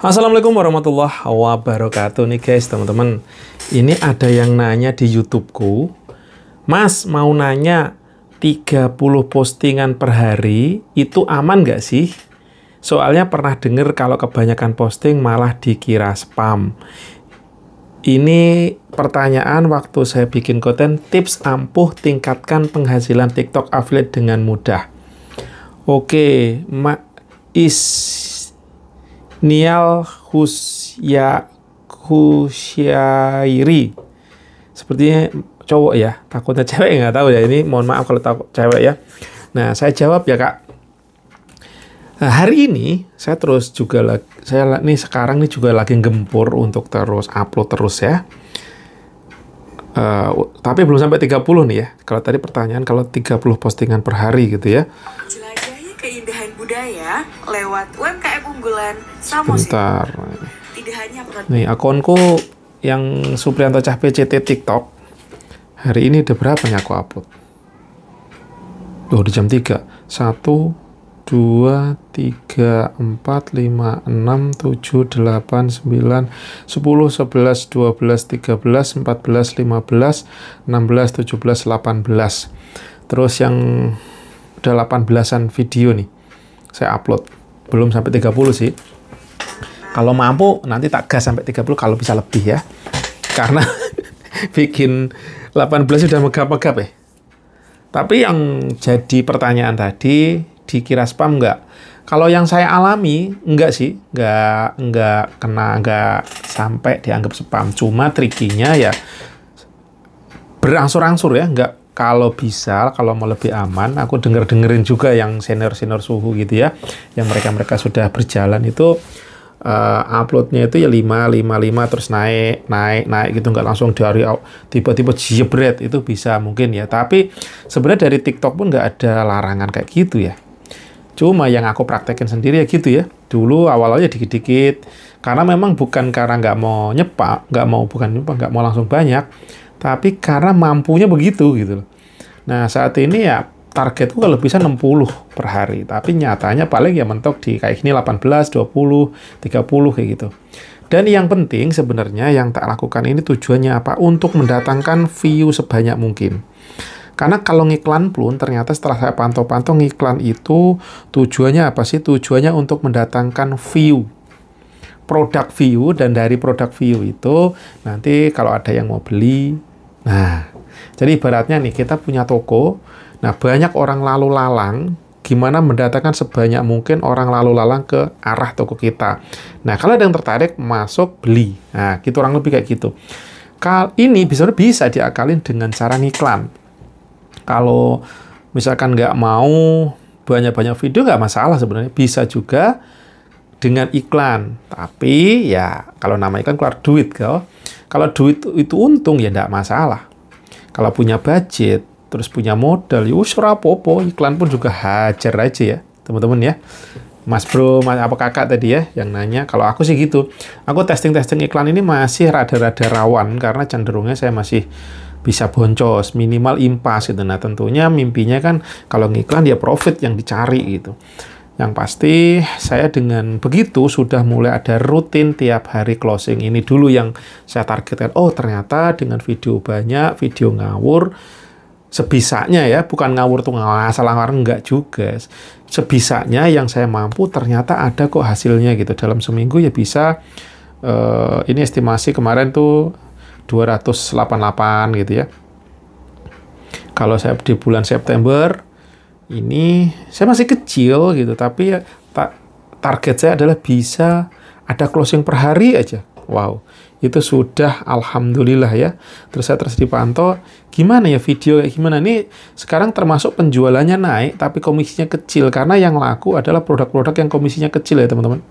Assalamualaikum warahmatullahi wabarakatuh nih guys teman-teman ini ada yang nanya di youtubeku Mas mau nanya 30 postingan per hari itu aman gak sih? Soalnya pernah denger kalau kebanyakan posting malah dikira spam ini pertanyaan waktu saya bikin konten tips ampuh tingkatkan penghasilan TikTok affiliate dengan mudah. Oke, okay, is Nial Husya Husyairi. Sepertinya cowok ya, takutnya cewek nggak tahu ya ini. Mohon maaf kalau takut cewek ya. Nah, saya jawab ya kak. Nah, hari ini saya terus juga lagi, saya nih sekarang nih juga lagi gempur untuk terus upload terus ya. Uh, tapi belum sampai 30 nih ya. Kalau tadi pertanyaan kalau 30 postingan per hari gitu ya budaya lewat UMKM unggulan Sebentar. Tidak hanya Nih, akunku yang Suprianto Cah PCT TikTok. Hari ini udah berapa nih aku upload? Loh, di jam 3. 1 2, 3, 4, 5, 6, 7, 8, 9, 10, 11, 12, 13, 14, 15, 16, 17, 18, Terus yang udah tujuh belas video nih. Terus yang saya upload. Belum sampai 30 sih. Kalau mampu nanti tak gas sampai 30 kalau bisa lebih ya. Karena bikin 18 sudah megap-megap ya. Tapi yang jadi pertanyaan tadi dikira spam nggak? Kalau yang saya alami nggak sih, nggak nggak kena nggak sampai dianggap spam. Cuma trikinya ya berangsur-angsur ya, nggak kalau bisa, kalau mau lebih aman, aku denger-dengerin juga yang senior-senior suhu gitu ya, yang mereka-mereka sudah berjalan itu uh, uploadnya itu ya lima, lima, lima terus naik, naik, naik gitu nggak langsung dari tiba-tiba jebret itu bisa mungkin ya. Tapi sebenarnya dari TikTok pun nggak ada larangan kayak gitu ya. Cuma yang aku praktekin sendiri ya gitu ya. Dulu awalnya dikit-dikit karena memang bukan karena nggak mau nyepak, nggak mau bukan nyepak, nggak mau langsung banyak, tapi karena mampunya begitu gitu loh. Nah, saat ini ya targetku kalau bisa 60 per hari, tapi nyatanya paling ya mentok di kayak gini 18, 20, 30 kayak gitu. Dan yang penting sebenarnya yang tak lakukan ini tujuannya apa? Untuk mendatangkan view sebanyak mungkin. Karena kalau ngiklan pun ternyata setelah saya pantau-pantau ngiklan itu tujuannya apa sih? Tujuannya untuk mendatangkan view produk view dan dari produk view itu nanti kalau ada yang mau beli nah jadi ibaratnya nih kita punya toko, nah banyak orang lalu lalang, gimana mendatangkan sebanyak mungkin orang lalu lalang ke arah toko kita. Nah kalau ada yang tertarik masuk beli, nah gitu orang lebih kayak gitu. Kal ini bisa bisa diakalin dengan cara iklan. Kalau misalkan nggak mau banyak-banyak video nggak masalah sebenarnya bisa juga dengan iklan tapi ya kalau nama iklan keluar duit kalau kalau duit itu untung ya nggak masalah kalau punya budget, terus punya modal, ya usra popo, iklan pun juga hajar aja ya, teman-teman ya. Mas Bro, mas, apa kakak tadi ya yang nanya, kalau aku sih gitu. Aku testing-testing iklan ini masih rada-rada rawan karena cenderungnya saya masih bisa boncos, minimal impas gitu. Nah tentunya mimpinya kan kalau ngiklan dia ya profit yang dicari gitu. Yang pasti saya dengan begitu sudah mulai ada rutin tiap hari closing ini dulu yang saya targetkan. Oh ternyata dengan video banyak, video ngawur, sebisanya ya, bukan ngawur tuh asal ngawur enggak juga. Sebisanya yang saya mampu ternyata ada kok hasilnya gitu. Dalam seminggu ya bisa, eh, ini estimasi kemarin tuh 288 gitu ya. Kalau saya di bulan September ini saya masih kecil gitu tapi ya, ta target saya adalah bisa ada closing per hari aja wow itu sudah alhamdulillah ya terus saya terus dipantau gimana ya video kayak gimana ini sekarang termasuk penjualannya naik tapi komisinya kecil karena yang laku adalah produk-produk yang komisinya kecil ya teman-teman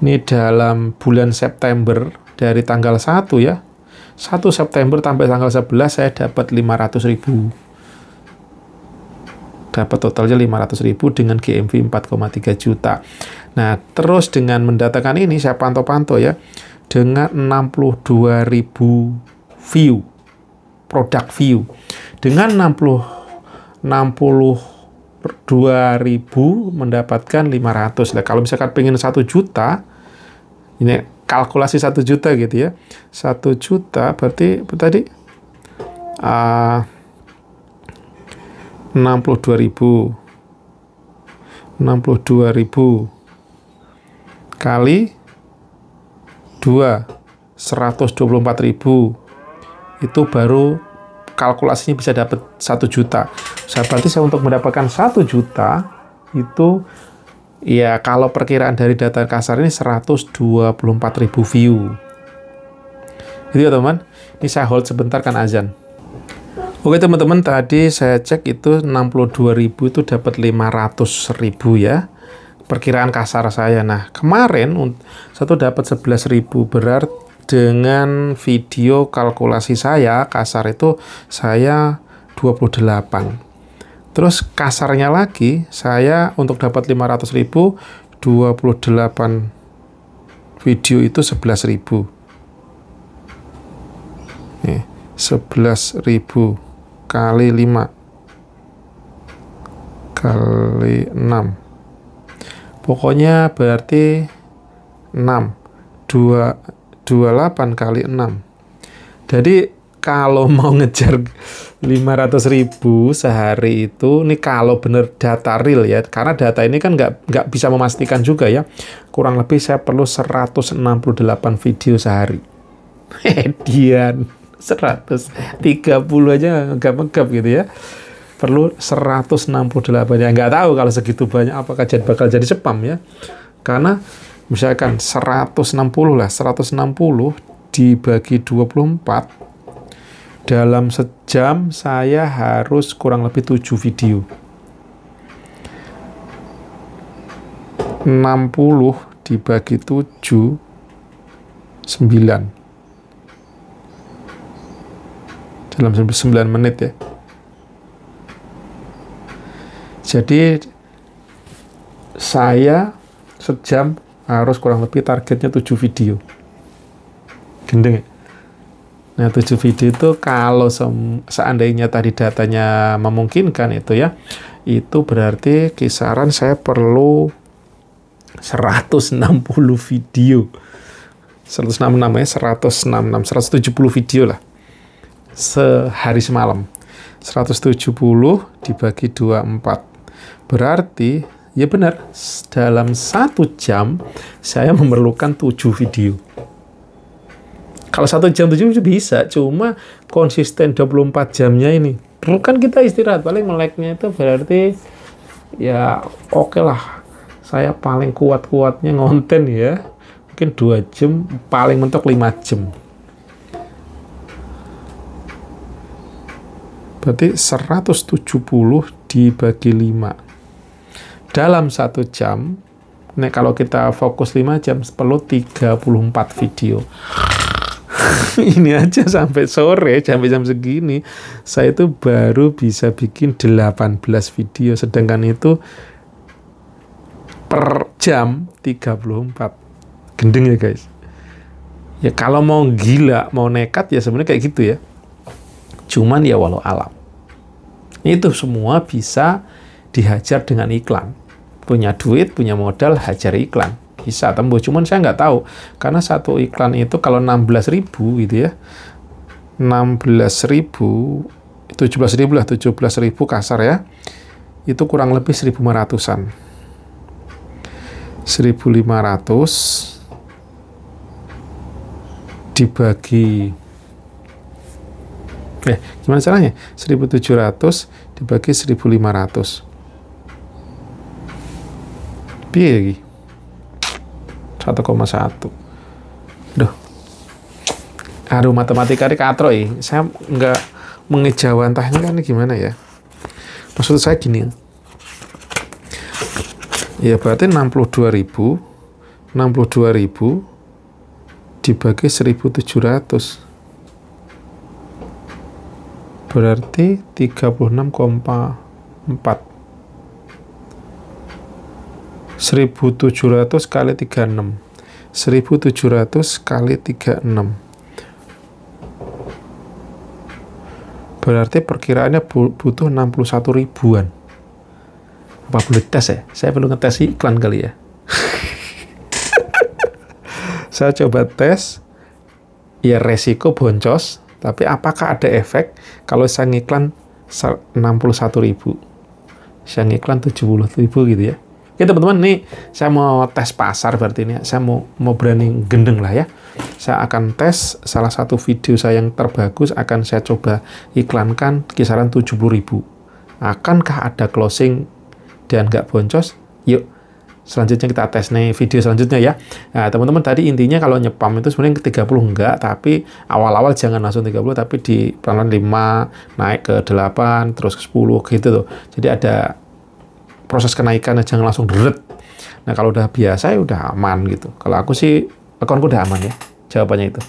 ini dalam bulan September dari tanggal 1 ya 1 September sampai tanggal 11 saya dapat 500 ribu dapat totalnya 500 ribu dengan GMV 4,3 juta. Nah, terus dengan mendatangkan ini, saya pantau-pantau ya, dengan 62 ribu view, produk view, dengan 60 62 ribu mendapatkan 500. Nah, kalau misalkan pengen 1 juta, ini kalkulasi 1 juta gitu ya. 1 juta berarti tadi uh, 62.000 62.000 kali 2 124.000 itu baru kalkulasinya bisa dapat 1 juta saya berarti saya untuk mendapatkan 1 juta itu ya kalau perkiraan dari data kasar ini 124.000 view Jadi gitu ya teman ini saya hold sebentar kan azan Oke teman-teman tadi saya cek itu 62.000 itu dapat 500.000 ya perkiraan kasar saya nah kemarin satu dapat 11.000 berat dengan video kalkulasi saya kasar itu saya 28 terus kasarnya lagi saya untuk dapat 500.000 28 video itu 11.000 nih 11.000 kali 5 kali 6 pokoknya berarti 6 2 28 kali 6 jadi kalau mau ngejar 500 ribu sehari itu ini kalau bener data real ya karena data ini kan nggak nggak bisa memastikan juga ya kurang lebih saya perlu 168 video sehari Edian 130 aja nggak megap gitu ya perlu 168 ya nggak tahu kalau segitu banyak apakah jadi bakal jadi spam ya karena misalkan 160 lah 160 dibagi 24 dalam sejam saya harus kurang lebih 7 video 60 dibagi 7 9 dalam 9 menit ya. Jadi saya sejam harus kurang lebih targetnya 7 video. Gendeng ya? Nah, 7 video itu kalau seandainya tadi datanya memungkinkan itu ya, itu berarti kisaran saya perlu 160 video. 166 ya, 166, 170 video lah sehari semalam. 170 dibagi 24. Berarti, ya benar, dalam satu jam saya memerlukan 7 video. Kalau satu jam 7 bisa, cuma konsisten 24 jamnya ini. Perlu kan kita istirahat, paling meleknya itu berarti ya oke okay lah saya paling kuat-kuatnya ngonten ya mungkin dua jam paling mentok 5 jam Berarti 170 dibagi 5. Dalam satu jam, nek kalau kita fokus 5 jam, perlu 34 video. ini aja sampai sore, sampai jam segini, saya itu baru bisa bikin 18 video. Sedangkan itu per jam 34. Gendeng ya guys. Ya kalau mau gila, mau nekat ya sebenarnya kayak gitu ya. Cuman ya walau alam. Itu semua bisa dihajar dengan iklan. Punya duit, punya modal, hajar iklan. Bisa tembus. Cuman saya nggak tahu. Karena satu iklan itu kalau 16 ribu gitu ya. 16 ribu, 17 ribu lah, 17 ribu kasar ya. Itu kurang lebih 1.500-an. 1.500 dibagi eh gimana caranya 1700 dibagi 1500 piye lagi 1,1 duh aduh matematika ini katro ya saya nggak mengejawantahnya kan gimana ya maksud saya gini ya berarti 62.000 62.000 dibagi 1700 berarti 36,4 1700 kali 36 1700 kali 36 berarti perkiraannya butuh 61 ribuan apa boleh tes ya? saya perlu ngetes iklan kali ya saya coba tes ya resiko boncos tapi apakah ada efek kalau saya ngiklan 61 ribu? Saya ngiklan 70 ribu gitu ya. Oke teman-teman, nih saya mau tes pasar berarti ini. Ya. Saya mau mau berani gendeng lah ya. Saya akan tes salah satu video saya yang terbagus akan saya coba iklankan kisaran 70 ribu. Akankah ada closing dan nggak boncos? Yuk selanjutnya kita tes nih video selanjutnya ya. Nah, teman-teman tadi intinya kalau nyepam itu sebenarnya ke 30 enggak, tapi awal-awal jangan langsung 30 tapi di pelan 5, naik ke 8, terus ke 10 gitu tuh. Jadi ada proses kenaikan jangan langsung deret. Nah, kalau udah biasa ya udah aman gitu. Kalau aku sih akunku udah aman ya. Jawabannya itu.